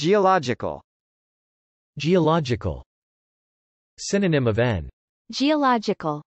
Geological. Geological. Synonym of N. Geological.